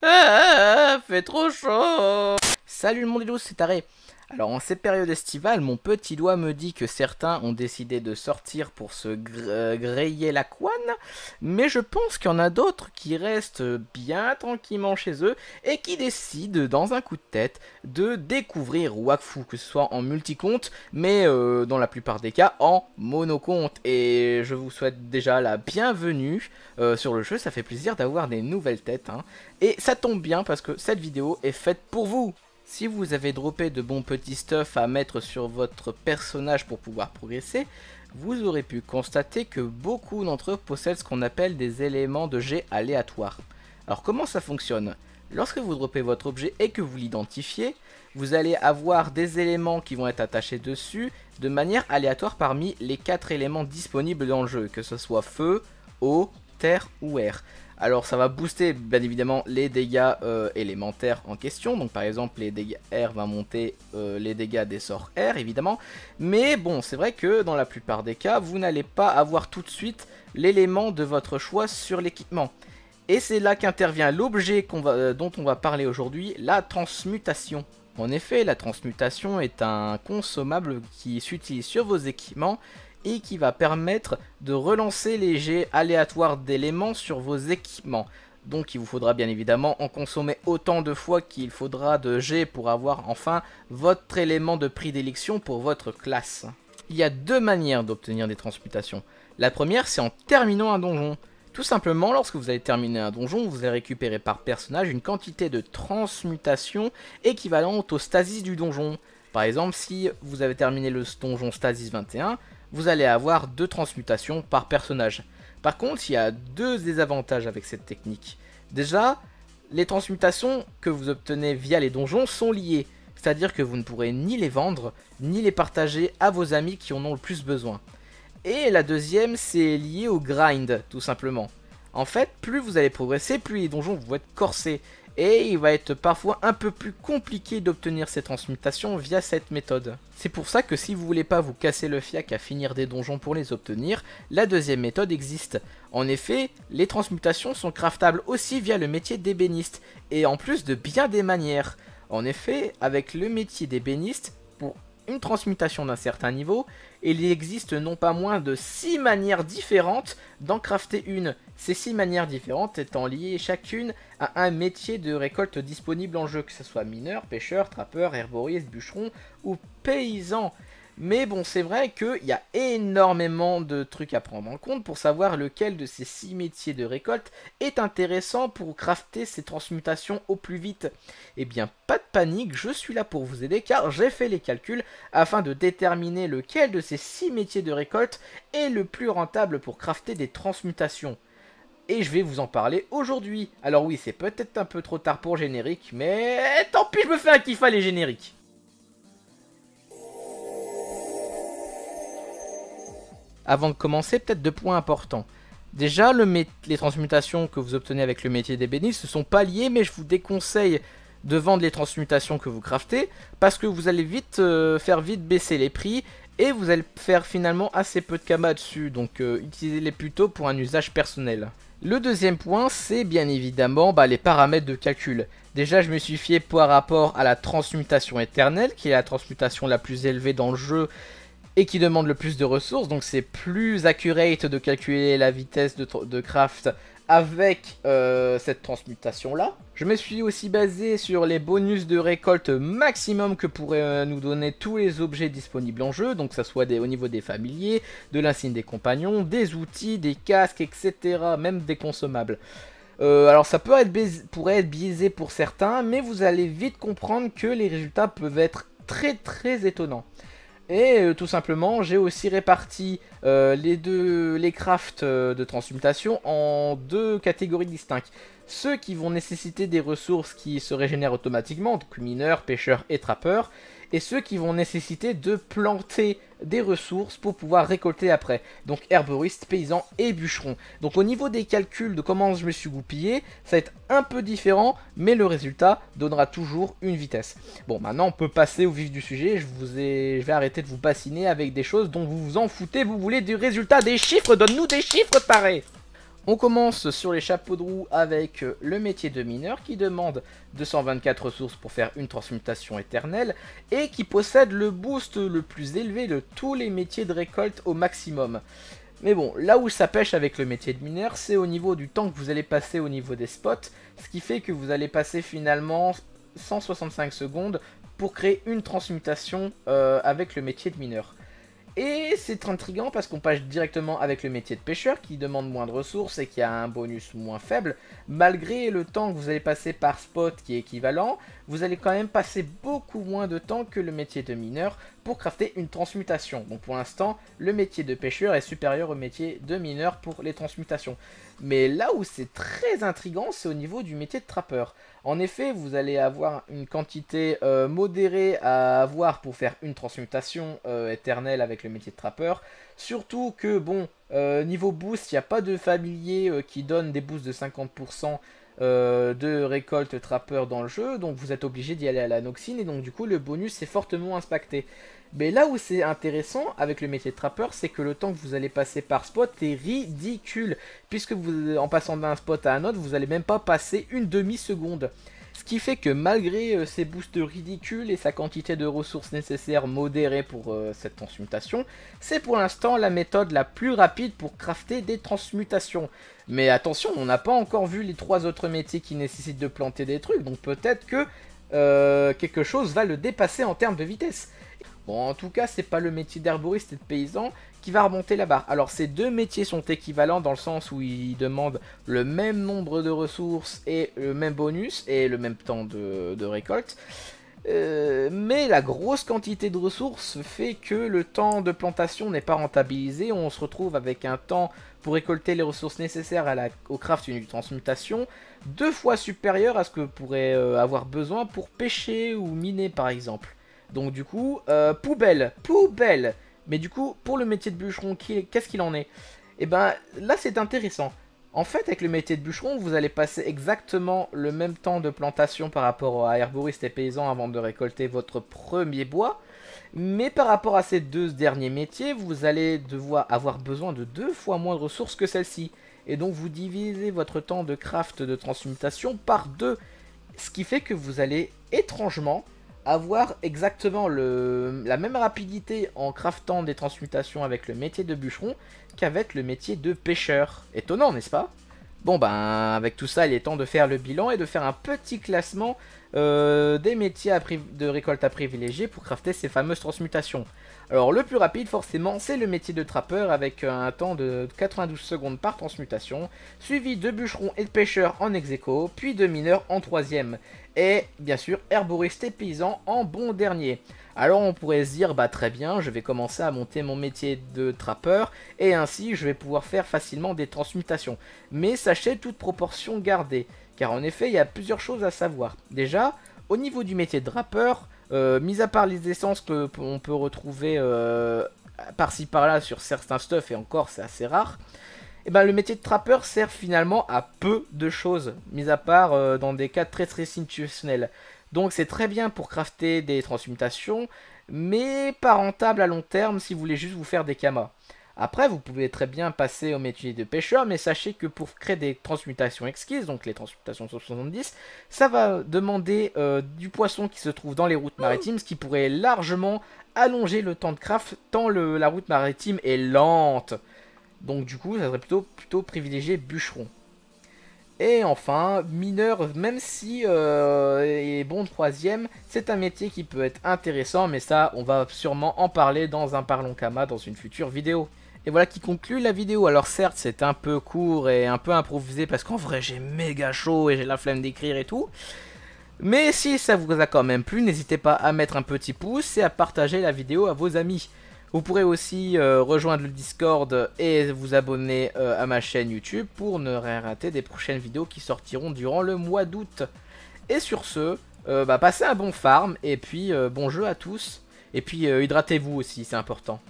Ah, fait trop chaud Salut le monde c'est Taré Alors en cette période estivale, mon petit doigt me dit que certains ont décidé de sortir pour se euh, griller la couane, mais je pense qu'il y en a d'autres qui restent bien tranquillement chez eux et qui décident dans un coup de tête de découvrir Wakfu, que ce soit en multi-compte, mais euh, dans la plupart des cas en mono-compte. Et je vous souhaite déjà la bienvenue euh, sur le jeu, ça fait plaisir d'avoir des nouvelles têtes. Hein. Et ça tombe bien parce que cette vidéo est faite pour vous si vous avez droppé de bons petits stuff à mettre sur votre personnage pour pouvoir progresser, vous aurez pu constater que beaucoup d'entre eux possèdent ce qu'on appelle des éléments de jet aléatoires. Alors comment ça fonctionne Lorsque vous droppez votre objet et que vous l'identifiez, vous allez avoir des éléments qui vont être attachés dessus de manière aléatoire parmi les 4 éléments disponibles dans le jeu, que ce soit feu, eau, terre ou air. Alors ça va booster bien évidemment les dégâts euh, élémentaires en question. Donc par exemple les dégâts R va monter euh, les dégâts des sorts R évidemment. Mais bon c'est vrai que dans la plupart des cas vous n'allez pas avoir tout de suite l'élément de votre choix sur l'équipement. Et c'est là qu'intervient l'objet euh, dont on va parler aujourd'hui, la transmutation. En effet, la transmutation est un consommable qui s'utilise sur vos équipements et qui va permettre de relancer les jets aléatoires d'éléments sur vos équipements. Donc il vous faudra bien évidemment en consommer autant de fois qu'il faudra de jets pour avoir enfin votre élément de prix d'élection pour votre classe. Il y a deux manières d'obtenir des transmutations. La première c'est en terminant un donjon. Tout simplement, lorsque vous allez terminer un donjon, vous allez récupérer par personnage une quantité de transmutations équivalente au stasis du donjon. Par exemple, si vous avez terminé le donjon Stasis 21, vous allez avoir deux transmutations par personnage. Par contre, il y a deux désavantages avec cette technique. Déjà, les transmutations que vous obtenez via les donjons sont liées, c'est-à-dire que vous ne pourrez ni les vendre, ni les partager à vos amis qui en ont le plus besoin. Et la deuxième, c'est lié au grind, tout simplement. En fait, plus vous allez progresser, plus les donjons vont être corsés, et il va être parfois un peu plus compliqué d'obtenir ces transmutations via cette méthode. C'est pour ça que si vous voulez pas vous casser le fiac à finir des donjons pour les obtenir, la deuxième méthode existe. En effet, les transmutations sont craftables aussi via le métier d'ébéniste, et en plus de bien des manières. En effet, avec le métier d'ébéniste, pour une transmutation d'un certain niveau, et il existe non pas moins de 6 manières différentes d'en crafter une, ces 6 manières différentes étant liées chacune à un métier de récolte disponible en jeu, que ce soit mineur, pêcheur, trappeur, herboriste, bûcheron ou paysan. Mais bon, c'est vrai qu'il y a énormément de trucs à prendre en compte pour savoir lequel de ces six métiers de récolte est intéressant pour crafter ces transmutations au plus vite. Eh bien, pas de panique, je suis là pour vous aider car j'ai fait les calculs afin de déterminer lequel de ces six métiers de récolte est le plus rentable pour crafter des transmutations et je vais vous en parler aujourd'hui. Alors oui, c'est peut-être un peu trop tard pour générique, mais tant pis, je me fais un kiff à les génériques. Avant de commencer, peut-être deux points importants. Déjà, les transmutations que vous obtenez avec le métier des bénis ne sont pas liées, mais je vous déconseille de vendre les transmutations que vous craftez, parce que vous allez vite euh, faire vite baisser les prix, et vous allez faire finalement assez peu de kamas dessus, donc euh, utilisez-les plutôt pour un usage personnel. Le deuxième point, c'est bien évidemment bah, les paramètres de calcul. Déjà, je me suis fié par rapport à la transmutation éternelle, qui est la transmutation la plus élevée dans le jeu et qui demande le plus de ressources. Donc c'est plus accurate de calculer la vitesse de, craft avec euh, cette transmutation là. Je me suis aussi basé sur les bonus de récolte maximum que pourraient euh, nous donner tous les objets disponibles en jeu, donc ça ce soit des, au niveau des familiers, de l'insigne des compagnons, des outils, des casques, etc. Même des consommables. Euh, alors ça peut être pourrait être biaisé pour certains, mais vous allez vite comprendre que les résultats peuvent être très très étonnants. Et euh, tout simplement, j'ai aussi réparti euh, les deux les crafts euh, de transmutation en deux catégories distinctes. Ceux qui vont nécessiter des ressources qui se régénèrent automatiquement, donc mineurs, pêcheurs et trappeurs, et ceux qui vont nécessiter de planter des ressources pour pouvoir récolter après. Donc herboriste, paysan et bûcheron. Donc au niveau des calculs de comment je me suis goupillé, ça va être un peu différent, mais le résultat donnera toujours une vitesse. Bon, maintenant on peut passer au vif du sujet, je, vous ai... je vais arrêter de vous bassiner avec des choses dont vous vous en foutez, vous voulez du résultat, des chiffres, donne-nous des chiffres, pareil on commence sur les chapeaux de roue avec euh, le métier de mineur qui demande 224 ressources pour faire une transmutation éternelle et qui possède le boost le plus élevé de tous les métiers de récolte au maximum. Mais bon, là où ça pêche avec le métier de mineur, c'est au niveau du temps que vous allez passer au niveau des spots, ce qui fait que vous allez passer finalement 165 secondes pour créer une transmutation euh, avec le métier de mineur. Et c'est intriguant parce qu'on passe directement avec le métier de pêcheur qui demande moins de ressources et qui a un bonus moins faible. Malgré le temps que vous allez passer par spot qui est équivalent, vous allez quand même passer beaucoup moins de temps que le métier de mineur pour crafter une transmutation. Bon, pour l'instant, le métier de pêcheur est supérieur au métier de mineur pour les transmutations. Mais là où c'est très intrigant, c'est au niveau du métier de trappeur. En effet, vous allez avoir une quantité euh, modérée à avoir pour faire une transmutation euh, éternelle avec le métier de trappeur. Surtout que, bon, euh, niveau boost, il n'y a pas de familier qui donne des boosts de 50% euh, de récolte trappeur dans le jeu, donc vous êtes obligé d'y aller à la Noxine, et donc du coup le bonus est fortement impacté. Mais là où c'est intéressant avec le métier de trappeur, c'est que le temps que vous allez passer par spot est ridicule, puisque vous, en passant d'un spot à un autre, vous n'allez même pas passer une demi-seconde. Ce qui fait que malgré ses euh, boosts ridicules et sa quantité de ressources nécessaires modérées pour euh, cette transmutation, c'est pour l'instant la méthode la plus rapide pour crafter des transmutations. Mais attention, on n'a pas encore vu les trois autres métiers qui nécessitent de planter des trucs, donc peut-être que euh, quelque chose va le dépasser en termes de vitesse. Bon, en tout cas, c'est pas le métier d'herboriste et de paysan qui va remonter la barre. Alors, ces deux métiers sont équivalents dans le sens où ils demandent le même nombre de ressources et le même bonus et le même temps de, récolte. Euh, mais la grosse quantité de ressources fait que le temps de plantation n'est pas rentabilisé. On se retrouve avec un temps pour récolter les ressources nécessaires au craft une transmutation deux fois supérieur à ce que pourrait euh, avoir besoin pour pêcher ou miner par exemple. Donc du coup, euh, poubelle, poubelle. Mais du coup, pour le métier de bûcheron, qu'est-ce qu'il en est Et eh ben là, c'est intéressant. En fait, avec le métier de bûcheron, vous allez passer exactement le même temps de plantation par rapport à herboriste et paysan avant de récolter votre premier bois. Mais par rapport à ces deux derniers métiers, vous allez devoir avoir besoin de deux fois moins de ressources que celle-ci. Et donc vous divisez votre temps de craft de transmutation par deux. Ce qui fait que vous allez étrangement avoir exactement la même rapidité en craftant des transmutations avec le métier de bûcheron qu'avec le métier de pêcheur. Étonnant, n'est-ce pas Bon ben, avec tout ça, il est temps de faire le bilan et de faire un petit classement euh, des métiers de récolte à privilégier pour crafter ces fameuses transmutations. Alors le plus rapide forcément c'est le métier de trappeur avec un temps de 92 secondes par transmutation, suivi de bûcheron et de pêcheur en ex puis de mineur en troisième, et bien sûr herboriste et paysan en bon dernier. Alors on pourrait se dire bah très bien je vais commencer à monter mon métier de trappeur et ainsi je vais pouvoir faire facilement des transmutations. Mais sachez toute proportion gardée. Car en effet, il y a plusieurs choses à savoir. Déjà, au niveau du métier de rappeur, euh, mis à part les essences que peut retrouver euh, par-ci par-là sur certains stuff, et encore c'est assez rare, et eh ben, le métier de trappeur sert finalement à peu de choses, mis à part euh, dans des cas très très situationnels. Donc c'est très bien pour crafter des transmutations, mais pas rentable à long terme si vous voulez juste vous faire des kamas. Après, vous pouvez très bien passer au métier de pêcheur, mais sachez que pour créer des transmutations exquises, donc les transmutations sur 70, ça va demander euh, du poisson qui se trouve dans les routes maritimes, ce qui pourrait largement allonger le temps de craft, tant la route maritime est lente. Donc du coup, ça serait plutôt, plutôt privilégié bûcheron. Et enfin, mineur, même si euh, est bon troisième, c'est un métier qui peut être intéressant, mais ça, on va sûrement en parler dans un Parlons Kama dans une future vidéo. Et voilà qui conclut la vidéo. Alors certes, c'est un peu court et un peu improvisé parce qu'en vrai, j'ai méga chaud et j'ai la flemme d'écrire et tout. Mais si ça vous a quand même plu, n'hésitez pas à mettre un petit pouce et à partager la vidéo à vos amis. Vous pourrez aussi euh, rejoindre le Discord et vous abonner euh, à ma chaîne YouTube pour ne rien rater des prochaines vidéos qui sortiront durant le mois d'août. Et sur ce, euh, bah, passez un bon farm et puis bon jeu à tous. Et puis hydratez-vous aussi, c'est important.